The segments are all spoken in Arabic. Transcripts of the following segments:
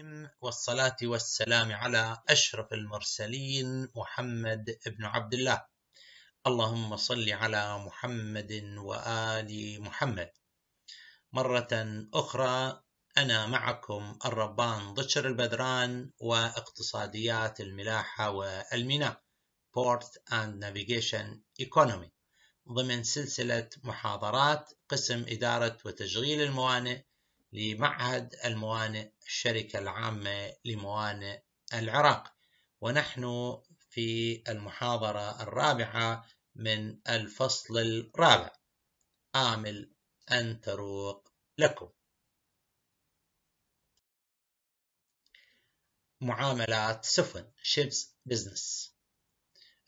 الرحيم والصلاة والسلام على أشرف المرسلين محمد بن عبد الله اللهم صل على محمد وآل محمد مرة أخرى أنا معكم الربان ضشر البدران واقتصاديات الملاحة والميناء Port and Navigation Economy ضمن سلسلة محاضرات قسم إدارة وتشغيل الموانئ لمعهد الموانئ الشركة العامة لموانئ العراق ونحن في المحاضرة الرابعة من الفصل الرابع آمل أن تروق لكم معاملات سفن شيبس بزنس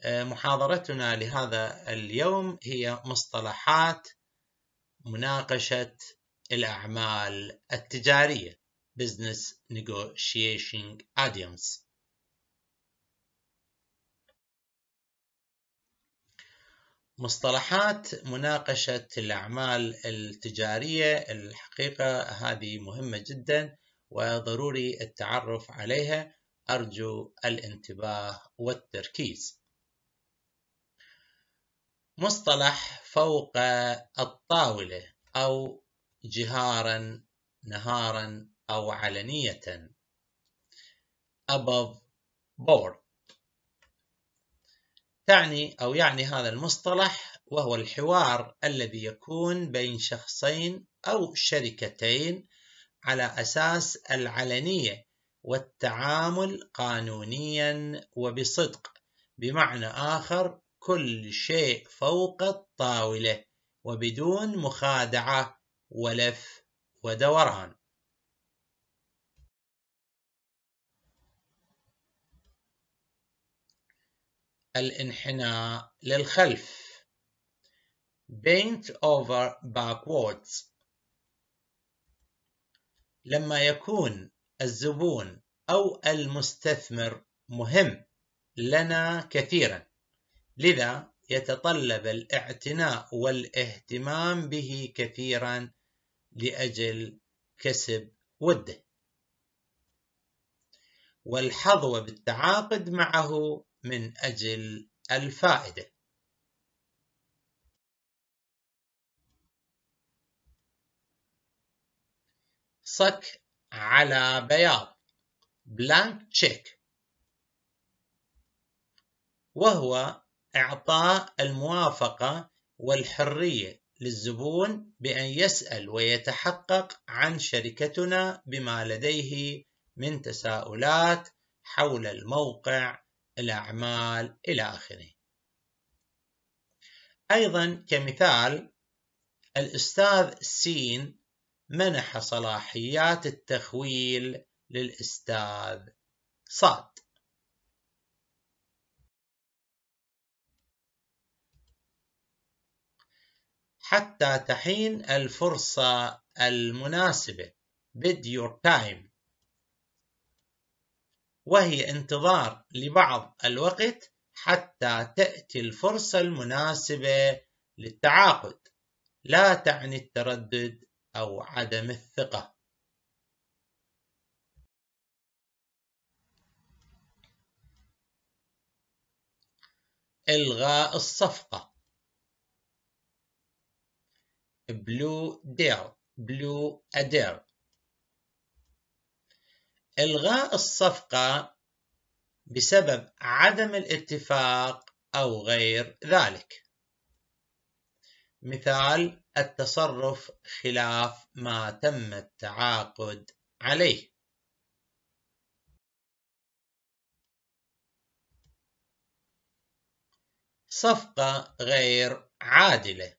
آه، محاضرتنا لهذا اليوم هي مصطلحات مناقشة الأعمال التجارية Business Negotiation Audience مصطلحات مناقشة الأعمال التجارية الحقيقة هذه مهمة جدا وضروري التعرف عليها أرجو الانتباه والتركيز مصطلح فوق الطاولة أو جهارا نهارا أو علنية above board تعني أو يعني هذا المصطلح وهو الحوار الذي يكون بين شخصين أو شركتين على أساس العلنية والتعامل قانونيا وبصدق بمعنى آخر كل شيء فوق الطاولة وبدون مخادعة ولف ودوران الانحناء للخلف bent over backwards لما يكون الزبون أو المستثمر مهم لنا كثيرا لذا يتطلب الاعتناء والاهتمام به كثيرا لأجل كسب وده والحظوة بالتعاقد معه من أجل الفائدة صك على بياض بلانك تشيك وهو إعطاء الموافقة والحرية للزبون بأن يسأل ويتحقق عن شركتنا بما لديه من تساؤلات حول الموقع، الأعمال إلى آخره. أيضا كمثال الأستاذ سين منح صلاحيات التخويل للأستاذ صاد. حتى تحين الفرصة المناسبة bid your time وهي انتظار لبعض الوقت حتى تأتي الفرصة المناسبة للتعاقد لا تعني التردد أو عدم الثقة إلغاء الصفقة بلو دير بلو أدير إلغاء الصفقة بسبب عدم الاتفاق أو غير ذلك مثال التصرف خلاف ما تم التعاقد عليه صفقة غير عادلة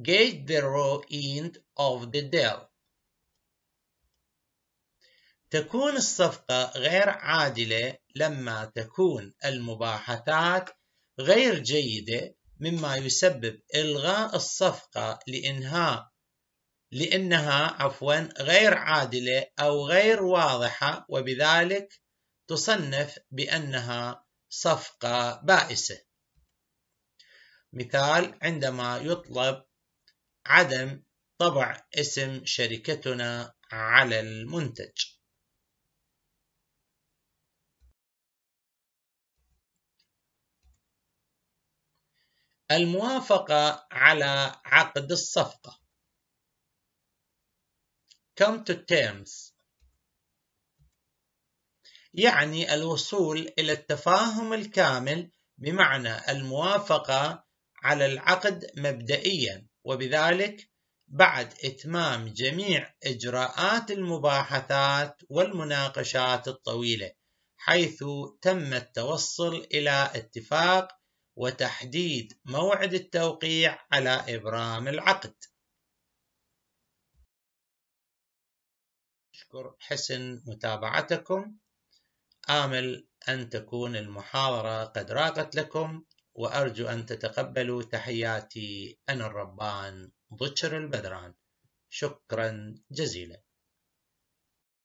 Gauge the raw end of the deal. تكون الصفقة غير عادلة لما تكون المباحثات غير جيدة مما يسبب إلغاء الصفقة لإنهاء لأنها عفوا غير عادلة أو غير واضحة وبذلك تصنف بأنها صفقة بائسة مثال عندما يطلب عدم طبع اسم شركتنا على المنتج الموافقة على عقد الصفقة come to terms يعني الوصول إلى التفاهم الكامل بمعنى الموافقة على العقد مبدئيا وبذلك بعد إتمام جميع إجراءات المباحثات والمناقشات الطويلة حيث تم التوصل إلى اتفاق وتحديد موعد التوقيع على إبرام العقد أشكر حسن متابعتكم آمل أن تكون المحاضرة قد راقت لكم وأرجو أن تتقبلوا تحياتي أنا الربان بوتشر البدران شكرا جزيلا